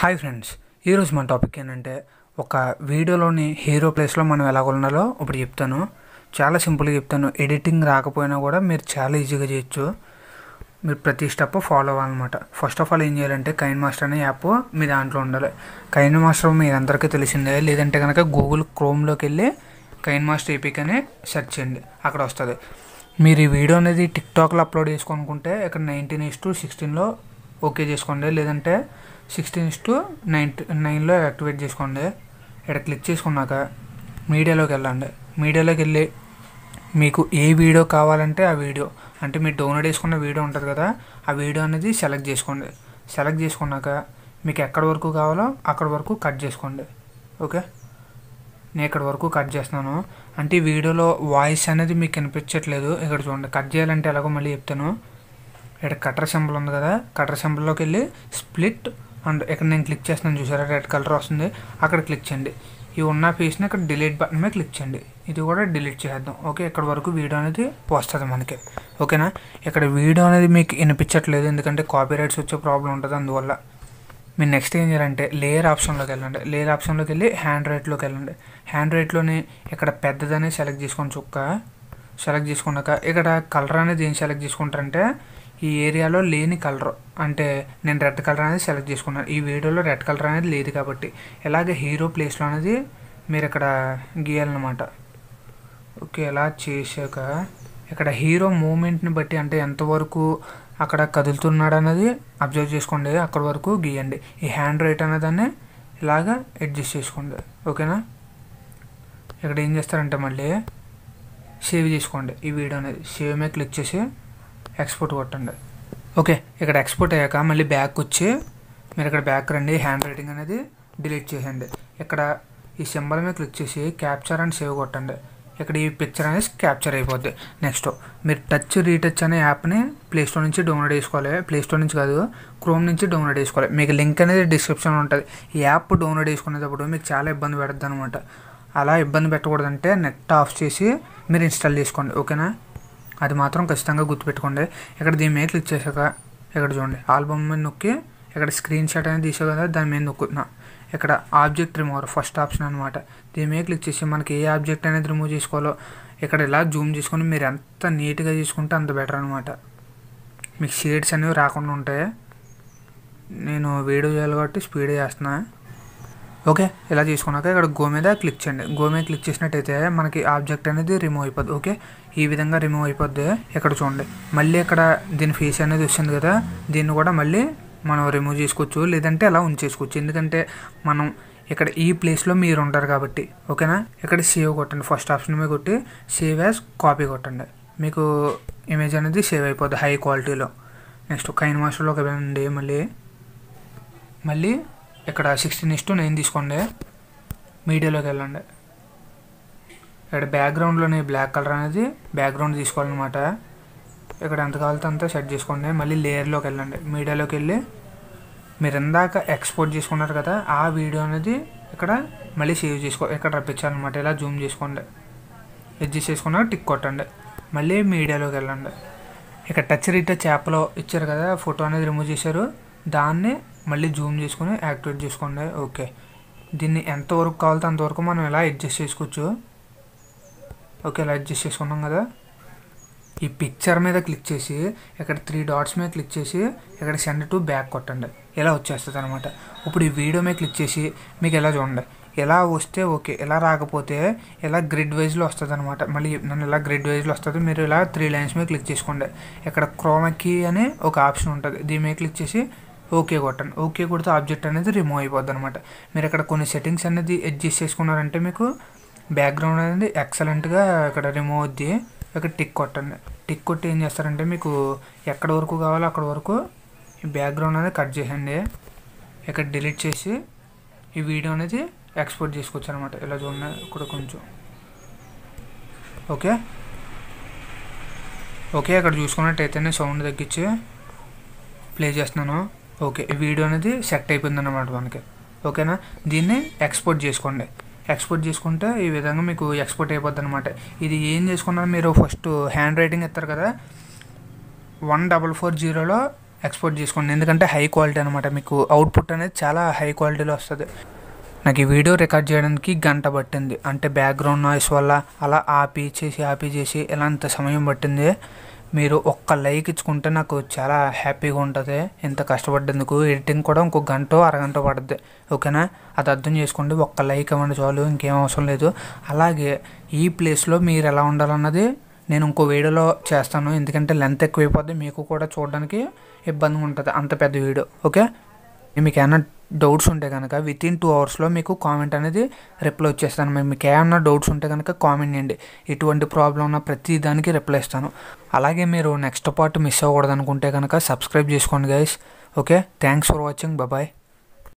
hi friends ఈరోజు మన topic ఏంటంటే ఒక వీడియోలోని హీరో ప్లేస్లో మనం ఎలా ఉండాలో ఇప్పుడు చెప్తాను చాలా సింపుల్గా చెప్తాను ఎడిటింగ్ రాకపోయినా కూడా మీరు చాలా ఈజీగా చేయొచ్చు మీరు ప్రతి స్టెప్ ఫాలో అవ్వాలన్నమాట ఫస్ట్ ఆఫ్ ఆల్ ఏం చేయాలంటే కైన్ మాస్టర్ అనే యాప్ మీ దాంట్లో ఉండాలి కైన్ మాస్టర్ మీ అందరికీ తెలిసిందే లేదంటే కనుక గూగుల్ క్రోమ్లోకి వెళ్ళి కైన్ మాస్టర్ ఏపీకి అని సెర్చ్ చేయండి అక్కడ వస్తుంది మీరు ఈ వీడియో అనేది టిక్టాక్లో అప్లోడ్ చేసుకోనుకుంటే ఇక్కడ నైన్టీన్ ఇస్ టు సిక్స్టీన్లో ఓకే చేసుకోండి లేదంటే సిక్స్టీన్ టు నైన్ నైన్లో యాక్టివేట్ చేసుకోండి ఇక్కడ క్లిక్ చేసుకున్నాక మీడియాలోకి వెళ్ళండి మీడియాలోకి వెళ్ళి మీకు ఏ వీడియో కావాలంటే ఆ వీడియో అంటే మీరు డౌన్లోడ్ చేసుకున్న వీడియో ఉంటుంది కదా ఆ వీడియో అనేది సెలెక్ట్ చేసుకోండి సెలెక్ట్ చేసుకున్నాక మీకు ఎక్కడి వరకు కావాలో అక్కడ వరకు కట్ చేసుకోండి ఓకే నేను ఇక్కడ వరకు కట్ చేస్తున్నాను అంటే ఈ వీడియోలో వాయిస్ అనేది మీకు కనిపించట్లేదు ఇక్కడ చూడండి కట్ చేయాలంటే ఎలాగో మళ్ళీ చెప్తాను ఇక్కడ కట్టర్ సింబల్ ఉంది కదా కట్టర్ సింబల్లోకి వెళ్ళి స్ప్లిట్ అండ్ ఇక్కడ నేను క్లిక్ చేస్తున్నాను చూసారా రెడ్ కలర్ వస్తుంది అక్కడ క్లిక్ చేయండి ఈ ఉన్న ఫీస్ని ఇక్కడ డిలీట్ బటన్ మీద క్లిక్ చేయండి ఇది కూడా డిలీట్ చేద్దాం ఓకే ఇక్కడ వరకు వీడియో అనేది వస్తుంది మనకి ఓకేనా ఇక్కడ వీడియో అనేది మీకు వినిపించట్లేదు ఎందుకంటే కాపీ రైట్స్ వచ్చే ప్రాబ్లం ఉంటుంది అందువల్ల మీరు నెక్స్ట్ ఏం చేయాలంటే లేయర్ ఆప్షన్లోకి వెళ్ళండి లేయర్ ఆప్షన్లోకి వెళ్ళి హ్యాండ్ రైట్లోకి వెళ్ళండి హ్యాండ్ రైట్లోనే ఇక్కడ పెద్దదని సెలెక్ట్ చేసుకొని చుక్క సెలెక్ట్ చేసుకున్నాక ఇక్కడ కలర్ అనేది ఏం సెలెక్ట్ చేసుకుంటారంటే ఈ ఏరియాలో లేని కలర్ అంటే నేను రెడ్ కలర్ అనేది సెలెక్ట్ చేసుకున్నాను ఈ వీడియోలో రెడ్ కలర్ అనేది లేదు కాబట్టి ఇలాగే హీరో ప్లేస్లో అనేది మీరు ఇక్కడ గీయాలన్నమాట ఓకే ఇలా చేశాక ఇక్కడ హీరో మూమెంట్ని బట్టి అంటే ఎంతవరకు అక్కడ కదులుతున్నాడు అనేది అబ్జర్వ్ చేసుకోండి అక్కడ వరకు గీయండి ఈ హ్యాండ్ రైట్ అనేదాన్ని ఇలాగా అడ్జస్ట్ చేసుకోండి ఓకేనా ఇక్కడ ఏం చేస్తారంటే మళ్ళీ సేవ్ చేసుకోండి ఈ వీడియో అనేది సేవ్ మీద క్లిక్ చేసి ఎక్స్పోర్ట్ కొట్టండి ఓకే ఇక్కడ ఎక్స్పోర్ట్ అయ్యాక మళ్ళీ బ్యాక్ వచ్చి మీరు ఇక్కడ బ్యాక్ రండి హ్యాండ్ రైటింగ్ అనేది డిలీట్ చేసేయండి ఇక్కడ ఈ సింబల్ మీద క్లిక్ చేసి క్యాప్చర్ అండ్ సేవ్ కొట్టండి ఇక్కడ ఈ పిక్చర్ అనేది క్యాప్చర్ అయిపోద్ది నెక్స్ట్ మీరు టచ్ రీటచ్ అనే యాప్ని ప్లేస్టోర్ నుంచి డౌన్లోడ్ చేసుకోవాలి ప్లేస్టోర్ నుంచి కాదు క్రోమ్ నుంచి డౌన్లోడ్ చేసుకోవాలి మీకు లింక్ అనేది డిస్క్రిప్షన్లో ఉంటుంది ఈ యాప్ డౌన్లోడ్ చేసుకునేటప్పుడు మీకు చాలా ఇబ్బంది పెడుతుంది అనమాట అలా ఇబ్బంది పెట్టకూడదంటే నెట్ ఆఫ్ చేసి మీరు ఇన్స్టాల్ చేసుకోండి ఓకేనా అది మాత్రం ఖచ్చితంగా గుర్తుపెట్టుకోండి ఇక్కడ దీని మీద క్లిక్ చేశాక ఇక్కడ చూడండి ఆల్బమ్ మీద నొక్కి ఇక్కడ స్క్రీన్ షాట్ అనేది తీసే కదా దాని మీద నొక్కుతున్నా ఇక్కడ ఆబ్జెక్ట్ రిమూవర్ ఫస్ట్ ఆప్షన్ అనమాట దీని మీద క్లిక్ చేసి మనకి ఏ ఆబ్జెక్ట్ అనేది రిమూవ్ చేసుకోవాలో ఇక్కడ ఇలా జూమ్ చేసుకొని మీరు ఎంత నీట్గా చేసుకుంటే అంత బెటర్ అనమాట మీకు షేడ్స్ అనేవి రాకుండా ఉంటాయి నేను వీడియో చేయాలి కాబట్టి స్పీడ్ చేస్తున్నాను ఓకే ఇలా చేసుకున్నాక ఇక్కడ గో మీద క్లిక్ చేయండి గో మీద క్లిక్ చేసినట్టయితే మనకి ఆబ్జెక్ట్ అనేది రిమూవ్ అయిపోద్ది ఓకే ఈ విధంగా రిమూవ్ అయిపోద్ది ఇక్కడ చూడండి మళ్ళీ ఇక్కడ దీని ఫేస్ అనేది వచ్చింది కదా దీన్ని కూడా మళ్ళీ మనం రిమూవ్ చేసుకోవచ్చు లేదంటే అలా ఉంచేసుకోవచ్చు ఎందుకంటే మనం ఇక్కడ ఈ ప్లేస్లో మీరు ఉంటారు కాబట్టి ఓకేనా ఇక్కడ సేవ్ కొట్టండి ఫస్ట్ ఆప్షన్ మీద కొట్టి సేవ్ యాజ్ కాపీ కొట్టండి మీకు ఇమేజ్ అనేది సేవ్ అయిపోద్ది హై క్వాలిటీలో నెక్స్ట్ కైన్ మాస్టర్లో ఒక రండి మళ్ళీ మళ్ళీ ఇక్కడ సిక్స్టీన్ టూ నైన్ తీసుకోండి మీడియాలోకి వెళ్ళండి ఇక్కడ బ్యాక్గ్రౌండ్లోని బ్లాక్ కలర్ అనేది బ్యాక్గ్రౌండ్ తీసుకోవాలన్నమాట ఇక్కడ ఎంత కావాలంటే అంతా సెట్ చేసుకోండి మళ్ళీ లేయర్లోకి వెళ్ళండి మీడియాలోకి వెళ్ళి మీరు ఇందాక ఎక్స్పోర్ట్ చేసుకున్నారు కదా ఆ వీడియో అనేది ఇక్కడ మళ్ళీ సేవ్ చేసుకో ఇక్కడ రప్పించాలన్నమాట ఇలా జూమ్ చేసుకోండి అడ్జస్ట్ చేసుకున్నాక టిక్ కొట్టండి మళ్ళీ మీడియాలోకి వెళ్ళండి ఇక్కడ టచ్ రీట్ చేపలో ఇచ్చారు కదా ఫోటో అనేది రిమూవ్ చేశారు దాన్ని మళ్ళీ జూమ్ చేసుకొని యాక్టివేట్ చేసుకోండి ఓకే దీన్ని ఎంతవరకు కావాలో అంతవరకు మనం ఇలా అడ్జస్ట్ చేసుకోవచ్చు ఓకే ఇలా అడ్జస్ట్ చేసుకున్నాం కదా ఈ పిక్చర్ మీద క్లిక్ చేసి ఇక్కడ త్రీ డాట్స్ మీద క్లిక్ చేసి ఇక్కడ సెండ్ టు బ్యాక్ కొట్టండి ఇలా వచ్చేస్తుంది అనమాట ఇప్పుడు ఈ వీడియో మీద క్లిక్ చేసి మీకు ఎలా చూడండి ఎలా వస్తే ఓకే ఎలా రాకపోతే ఇలా గ్రిడ్ వైజ్లో వస్తుంది అనమాట మళ్ళీ నన్ను ఇలా గ్రిడ్ వైజ్లో వస్తుంది మీరు ఇలా త్రీ లైన్స్ మీద క్లిక్ చేసుకోండి ఇక్కడ క్రోమకి అనే ఒక ఆప్షన్ ఉంటుంది దీని మీద క్లిక్ చేసి ఓకే కొట్టండి ఓకే కొడితే ఆబ్జెక్ట్ అనేది రిమూవ్ అయిపోద్ది అనమాట మీరు ఇక్కడ కొన్ని సెట్టింగ్స్ అనేది అడ్జస్ట్ చేసుకున్నారంటే మీకు బ్యాక్గ్రౌండ్ అనేది ఎక్సలెంట్గా ఇక్కడ రిమూవ్ అవుద్ది ఇక్కడ టిక్ కొట్టండి టిక్ కొట్టి ఏం చేస్తారంటే మీకు ఎక్కడ వరకు కావాలో అక్కడ వరకు ఈ బ్యాక్గ్రౌండ్ అనేది కట్ చేయండి ఇక్కడ డిలీట్ చేసి ఈ వీడియో అనేది ఎక్స్పోర్ట్ చేసుకోవచ్చు అనమాట ఇలా చూడండి ఇక్కడ కొంచెం ఓకే ఓకే అక్కడ చూసుకున్నట్టయితేనే సౌండ్ తగ్గించి ప్లే చేస్తున్నాను ఓకే వీడియో అనేది సెట్ అయిపోయింది అనమాట మనకి ఓకేనా దీన్ని ఎక్స్పోర్ట్ చేసుకోండి ఎక్స్పోర్ట్ చేసుకుంటే ఈ విధంగా మీకు ఎక్స్పోర్ట్ అయిపోద్ది అనమాట ఇది ఏం చేసుకున్నా మీరు ఫస్ట్ హ్యాండ్ రైటింగ్ ఇస్తారు కదా వన్ డబల్ ఫోర్ జీరోలో ఎక్స్పోర్ట్ చేసుకోండి ఎందుకంటే హై క్వాలిటీ అనమాట మీకు అవుట్పుట్ అనేది చాలా హై క్వాలిటీలో వస్తుంది నాకు ఈ వీడియో రికార్డ్ చేయడానికి గంట పట్టింది అంటే బ్యాక్గ్రౌండ్ నాయిస్ వల్ల అలా ఆపి చేసి ఆపి చేసి ఇలా అంత సమయం పట్టింది మీరు ఒక్క లైక్ ఇచ్చుకుంటే నాకు చాలా హ్యాపీగా ఉంటుంది ఇంత కష్టపడ్డందుకు ఎడిటింగ్ కూడా ఇంకో గంట అరగంట పడుతుంది ఓకేనా అది అర్థం చేసుకోండి ఒక్క లైక్ ఇవ్వండి చాలు ఇంకేం అవసరం లేదు అలాగే ఈ ప్లేస్లో మీరు ఎలా ఉండాలన్నది నేను ఇంకో వీడియోలో చేస్తాను ఎందుకంటే లెంత్ ఎక్కువైపోద్ది మీకు కూడా చూడడానికి ఇబ్బందిగా ఉంటుంది అంత పెద్ద వీడియో ఓకే మీకు ఏమైనా డౌట్స్ ఉంటే కనుక విత్ ఇన్ టూ అవర్స్లో మీకు కామెంట్ అనేది రిప్లై వచ్చేస్తాను మీకు ఏమన్నా డౌట్స్ ఉంటే కనుక కామెంట్ చేయండి ఎటువంటి ప్రాబ్లం ఉన్న ప్రతి దానికి రిప్లై ఇస్తాను అలాగే మీరు నెక్స్ట్ పార్ట్ మిస్ అవ్వకూడదు అనుకుంటే కనుక సబ్స్క్రైబ్ చేసుకోండి guys okay thanks for watching bye